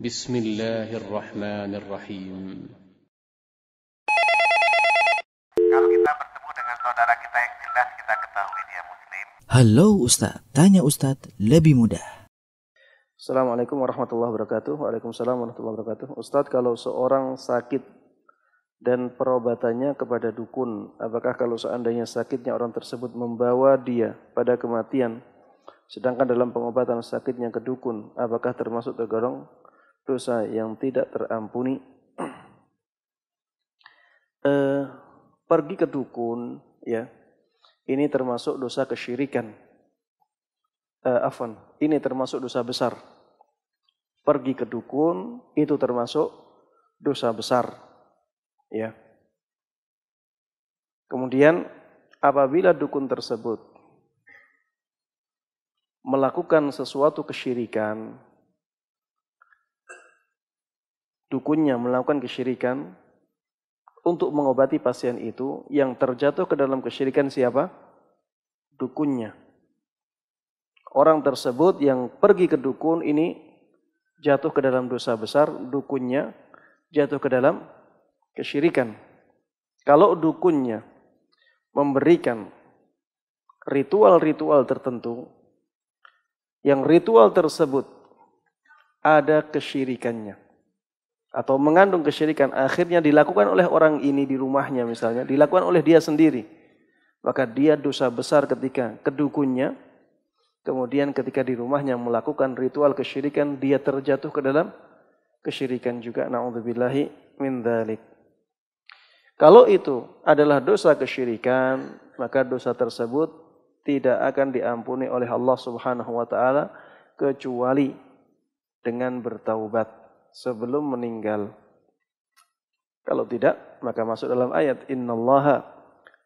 بسم الله الرحمن الرحيم Halo Ustaz tanya Ustadz lebih mudah. Assalamualaikum warahmatullahi wabarakatuh. Waalaikumsalam warahmatullahi wabarakatuh. Ustadz, kalau seorang sakit dan perobatannya kepada dukun, apakah kalau seandainya sakitnya orang tersebut membawa dia pada kematian, sedangkan dalam pengobatan sakitnya ke dukun, apakah termasuk tergolong dosa yang tidak terampuni. e, pergi ke dukun, ya, ini termasuk dosa kesyirikan. E, eh, afan, ini termasuk dosa besar. Pergi ke dukun itu termasuk dosa besar, ya. Kemudian apabila dukun tersebut melakukan sesuatu kesyirikan, dukunnya melakukan kesyirikan untuk mengobati pasien itu yang terjatuh ke dalam kesyirikan siapa? Dukunnya. Orang tersebut yang pergi ke dukun ini jatuh ke dalam dosa besar, dukunnya jatuh ke dalam kesyirikan. Kalau dukunnya memberikan ritual-ritual tertentu yang ritual tersebut ada kesyirikannya atau mengandung kesyirikan akhirnya dilakukan oleh orang ini di rumahnya misalnya, dilakukan oleh dia sendiri. Maka dia dosa besar ketika kedukunnya, kemudian ketika di rumahnya melakukan ritual kesyirikan, dia terjatuh ke dalam kesyirikan juga. Na'udzubillahi min dzalik Kalau itu adalah dosa kesyirikan, maka dosa tersebut tidak akan diampuni oleh Allah Subhanahu wa taala kecuali dengan bertaubat sebelum meninggal. Kalau tidak, maka masuk dalam ayat innallaha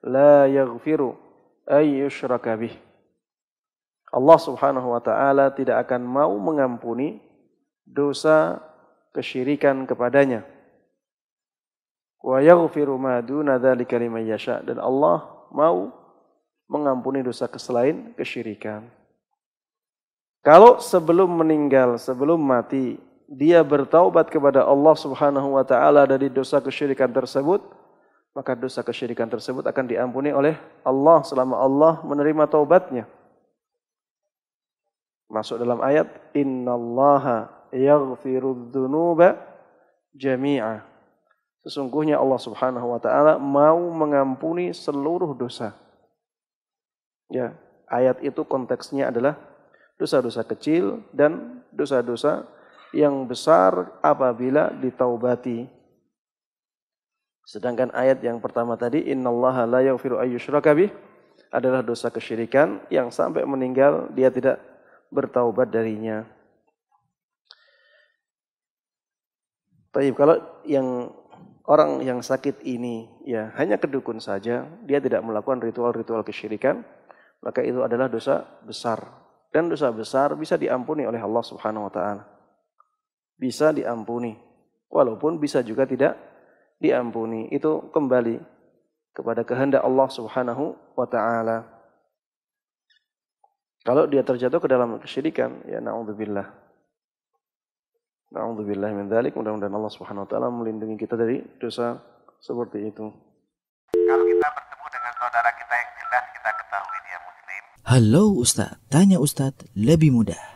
la yaghfiru ay bih. Allah Subhanahu wa taala tidak akan mau mengampuni dosa kesyirikan kepadanya. Wa yaghfiru ma duna dzalika liman yasha dan Allah mau mengampuni dosa keselain kesyirikan. Kalau sebelum meninggal, sebelum mati, dia bertaubat kepada Allah Subhanahu wa taala dari dosa kesyirikan tersebut, maka dosa kesyirikan tersebut akan diampuni oleh Allah selama Allah menerima taubatnya. Masuk dalam ayat innallaha yaghfirudz dzunuba jami'a. Sesungguhnya Allah Subhanahu wa taala mau mengampuni seluruh dosa. Ya, ayat itu konteksnya adalah dosa-dosa kecil dan dosa-dosa yang besar apabila ditaubati. Sedangkan ayat yang pertama tadi innallaha la yaghfiru adalah dosa kesyirikan yang sampai meninggal dia tidak bertaubat darinya. Tapi kalau yang orang yang sakit ini ya hanya kedukun saja, dia tidak melakukan ritual-ritual kesyirikan, maka itu adalah dosa besar. Dan dosa besar bisa diampuni oleh Allah Subhanahu wa taala bisa diampuni. Walaupun bisa juga tidak diampuni. Itu kembali kepada kehendak Allah Subhanahu wa taala. Kalau dia terjatuh ke dalam kesyirikan, ya naudzubillah. Naudzubillah min mendalik Mudah-mudahan Allah Subhanahu wa taala melindungi kita dari dosa seperti itu. Kalau kita bertemu dengan saudara kita yang jelas kita ketahui dia muslim. Halo Ustaz, tanya Ustaz lebih mudah.